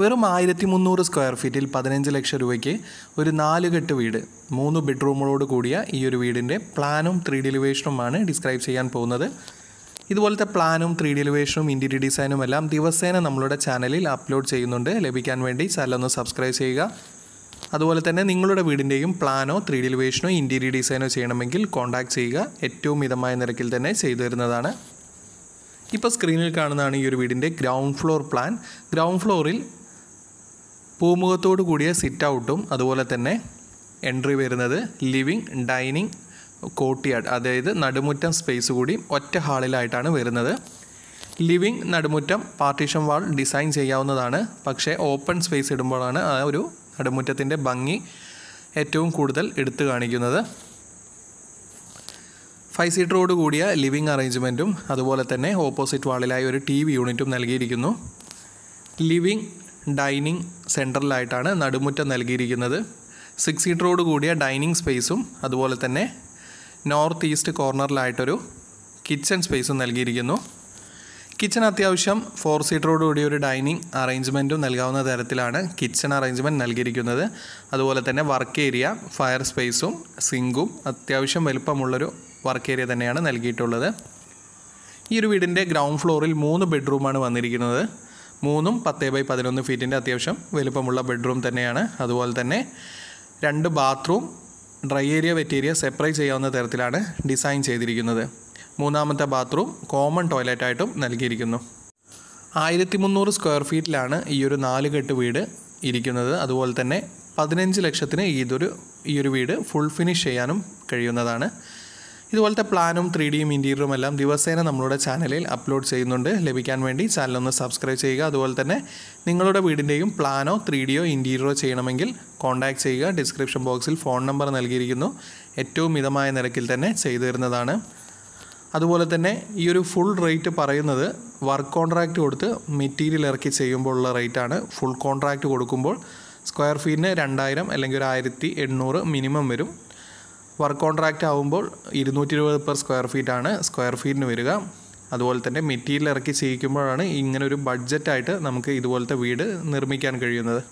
വെറും ആയിരത്തി മുന്നൂറ് സ്ക്വയർ ഫീറ്റിൽ പതിനഞ്ച് ലക്ഷം രൂപയ്ക്ക് ഒരു നാലുകെട്ട് വീട് മൂന്ന് ബെഡ്റൂമുകളോട് കൂടിയ ഈ ഒരു വീടിൻ്റെ പ്ലാനും ത്രീ ഡെലിവേഷനുമാണ് ഡിസ്ക്രൈബ് ചെയ്യാൻ പോകുന്നത് ഇതുപോലത്തെ പ്ലാനും ത്രീ ഡെലിവേഷനും ഇൻറ്റീരിയർ ഡിസൈനും എല്ലാം ദിവസേന നമ്മളുടെ ചാനലിൽ അപ്ലോഡ് ചെയ്യുന്നുണ്ട് ലഭിക്കാൻ വേണ്ടി ചാനൽ ഒന്ന് സബ്സ്ക്രൈബ് ചെയ്യുക അതുപോലെ തന്നെ നിങ്ങളുടെ വീടിൻ്റെയും പ്ലാനോ ത്രീ ഡെലിവേഷനോ ഇൻറ്റീരിയർ ഡിസൈനോ ചെയ്യണമെങ്കിൽ കോൺടാക്ട് ചെയ്യുക ഏറ്റവും മിതമായ നിരക്കിൽ തന്നെ ചെയ്തു തരുന്നതാണ് ഇപ്പോൾ സ്ക്രീനിൽ കാണുന്നതാണ് ഈ ഒരു വീടിൻ്റെ ഗ്രൗണ്ട് ഫ്ലോർ പ്ലാൻ ഗ്രൗണ്ട് ഫ്ലോറിൽ പൂമുഖത്തോടു കൂടിയ സിറ്റ് ഔട്ടും അതുപോലെ തന്നെ എൻട്രി വരുന്നത് ലിവിങ് ഡൈനിങ് കോട്ടിയാട് അതായത് നടുമുറ്റം സ്പേസ് കൂടി ഒറ്റ ഹാളിലായിട്ടാണ് വരുന്നത് ലിവിങ് നടുമുറ്റം പാർട്ടീഷൻ വാൾ ഡിസൈൻ ചെയ്യാവുന്നതാണ് പക്ഷേ ഓപ്പൺ സ്പേസ് ഇടുമ്പോഴാണ് ആ ഒരു നടുമുറ്റത്തിൻ്റെ ഭംഗി ഏറ്റവും കൂടുതൽ എടുത്തു കാണിക്കുന്നത് ഫൈവ് സീറ്ററോട് കൂടിയ ലിവിങ് അറേഞ്ച്മെൻറ്റും അതുപോലെ തന്നെ ഓപ്പോസിറ്റ് വാളിലായി ഒരു ടി വി യൂണിറ്റും നൽകിയിരിക്കുന്നു ലിവിങ് ഡൈനിങ് സെൻറ്ററിലായിട്ടാണ് നടുമുറ്റം നൽകിയിരിക്കുന്നത് സിക്സ് സീറ്ററോട് കൂടിയ ഡൈനിങ് സ്പേസും അതുപോലെ തന്നെ നോർത്ത് ഈസ്റ്റ് കോർണറിലായിട്ടൊരു കിച്ചൺ സ്പേസും നൽകിയിരിക്കുന്നു കിച്ചൺ അത്യാവശ്യം ഫോർ സീറ്ററോട് കൂടി ഒരു ഡൈനിങ് അറേഞ്ച്മെൻറ്റും നൽകാവുന്ന തരത്തിലാണ് കിച്ചൺ അറേഞ്ച്മെൻറ്റ് നൽകിയിരിക്കുന്നത് അതുപോലെ തന്നെ വർക്ക് ഏരിയ ഫയർ സ്പേസും സിങ്കും അത്യാവശ്യം വലുപ്പമുള്ളൊരു വർക്ക് ഏരിയ തന്നെയാണ് നൽകിയിട്ടുള്ളത് ഈ ഒരു വീടിൻ്റെ ഗ്രൗണ്ട് ഫ്ലോറിൽ മൂന്ന് ബെഡ്റൂമാണ് വന്നിരിക്കുന്നത് മൂന്നും പത്ത് ബൈ പതിനൊന്ന് ഫീറ്റിൻ്റെ അത്യാവശ്യം വലുപ്പമുള്ള ബെഡ്റൂം തന്നെയാണ് അതുപോലെ തന്നെ രണ്ട് bathroom dry area wet area separate ചെയ്യാവുന്ന തരത്തിലാണ് ഡിസൈൻ ചെയ്തിരിക്കുന്നത് മൂന്നാമത്തെ ബാത്റൂം കോമൺ ടോയ്ലറ്റായിട്ടും നൽകിയിരിക്കുന്നു ആയിരത്തി മുന്നൂറ് സ്ക്വയർ ഫീറ്റിലാണ് ഈ ഒരു നാല് കെട്ട് വീട് ഇരിക്കുന്നത് അതുപോലെ തന്നെ പതിനഞ്ച് ലക്ഷത്തിന് ഇതൊരു ഈ ഒരു വീട് ഫുൾ ഫിനിഷ് ചെയ്യാനും കഴിയുന്നതാണ് ഇതുപോലത്തെ പ്ലാനും ത്രീ ഡിയും ഇൻറ്റീരിയറും എല്ലാം ദിവസേന നമ്മളുടെ ചാനലിൽ അപ്ലോഡ് ചെയ്യുന്നുണ്ട് ലഭിക്കാൻ വേണ്ടി ചാനലൊന്ന് സബ്സ്ക്രൈബ് ചെയ്യുക അതുപോലെ തന്നെ നിങ്ങളുടെ വീടിൻ്റെയും പ്ലാനോ ത്രീ ഡിയോ ഇൻറ്റീരിയറോ ചെയ്യണമെങ്കിൽ കോൺടാക്റ്റ് ചെയ്യുക ഡിസ്ക്രിപ്ഷൻ ബോക്സിൽ ഫോൺ നമ്പർ നൽകിയിരിക്കുന്നു ഏറ്റവും മിതമായ നിരക്കിൽ തന്നെ ചെയ്തു തരുന്നതാണ് അതുപോലെ തന്നെ ഈ ഒരു ഫുൾ റേറ്റ് പറയുന്നത് വർക്ക് കോൺട്രാക്റ്റ് കൊടുത്ത് മെറ്റീരിയൽ ഇറക്കി ചെയ്യുമ്പോൾ ഉള്ള റേറ്റാണ് ഫുൾ കോൺട്രാക്റ്റ് കൊടുക്കുമ്പോൾ സ്ക്വയർ ഫീറ്റിന് രണ്ടായിരം അല്ലെങ്കിൽ ഒരു ആയിരത്തി എണ്ണൂറ് മിനിമം വരും വർക്ക് കോൺട്രാക്റ്റ് ആകുമ്പോൾ ഇരുന്നൂറ്റി ഇരുപത് പെർ സ്ക്വയർ ഫീറ്റാണ് സ്ക്വയർ ഫീറ്റിന് വരിക അതുപോലെ തന്നെ മെറ്റീരിയൽ ഇറക്കി ചെയ്യിക്കുമ്പോഴാണ് ഇങ്ങനെ ഒരു ബഡ്ജറ്റായിട്ട് നമുക്ക് ഇതുപോലത്തെ വീട് നിർമ്മിക്കാൻ കഴിയുന്നത്